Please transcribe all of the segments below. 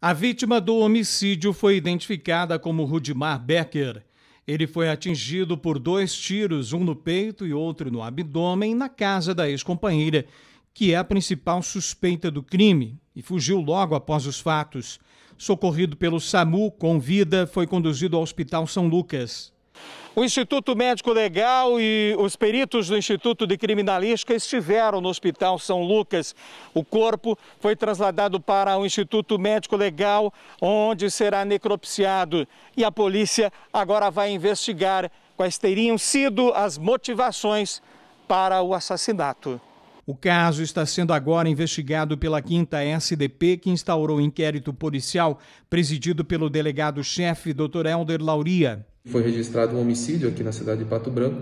A vítima do homicídio foi identificada como Rudimar Becker. Ele foi atingido por dois tiros, um no peito e outro no abdômen, na casa da ex-companheira, que é a principal suspeita do crime, e fugiu logo após os fatos. Socorrido pelo SAMU com vida, foi conduzido ao Hospital São Lucas. O Instituto Médico Legal e os peritos do Instituto de Criminalística estiveram no Hospital São Lucas. O corpo foi trasladado para o Instituto Médico Legal, onde será necropsiado. E a polícia agora vai investigar quais teriam sido as motivações para o assassinato. O caso está sendo agora investigado pela 5 SDP, que instaurou um inquérito policial presidido pelo delegado-chefe, Dr. Helder Lauria. Foi registrado um homicídio aqui na cidade de Pato Branco,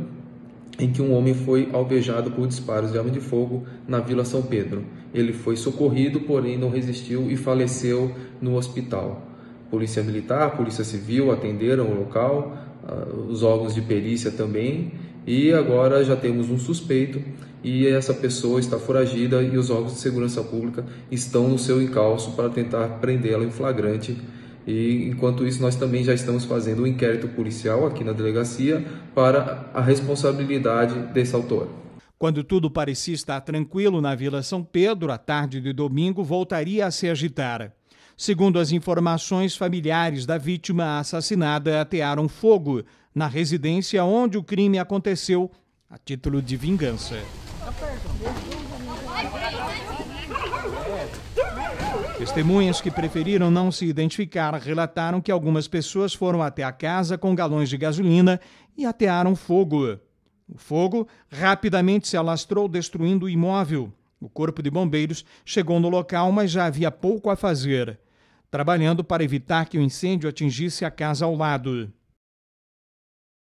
em que um homem foi alvejado por disparos de arma de fogo na Vila São Pedro. Ele foi socorrido, porém não resistiu e faleceu no hospital. Polícia Militar, Polícia Civil atenderam o local, ah, os órgãos de perícia também, e agora já temos um suspeito e essa pessoa está foragida e os órgãos de segurança pública estão no seu encalço para tentar prendê-la em flagrante e enquanto isso, nós também já estamos fazendo um inquérito policial aqui na delegacia para a responsabilidade desse autor. Quando tudo parecia estar tranquilo na Vila São Pedro, a tarde de domingo voltaria a se agitar. Segundo as informações, familiares da vítima assassinada atearam fogo na residência onde o crime aconteceu, a título de vingança. Testemunhas que preferiram não se identificar relataram que algumas pessoas foram até a casa com galões de gasolina e atearam fogo. O fogo rapidamente se alastrou, destruindo o imóvel. O corpo de bombeiros chegou no local, mas já havia pouco a fazer, trabalhando para evitar que o incêndio atingisse a casa ao lado.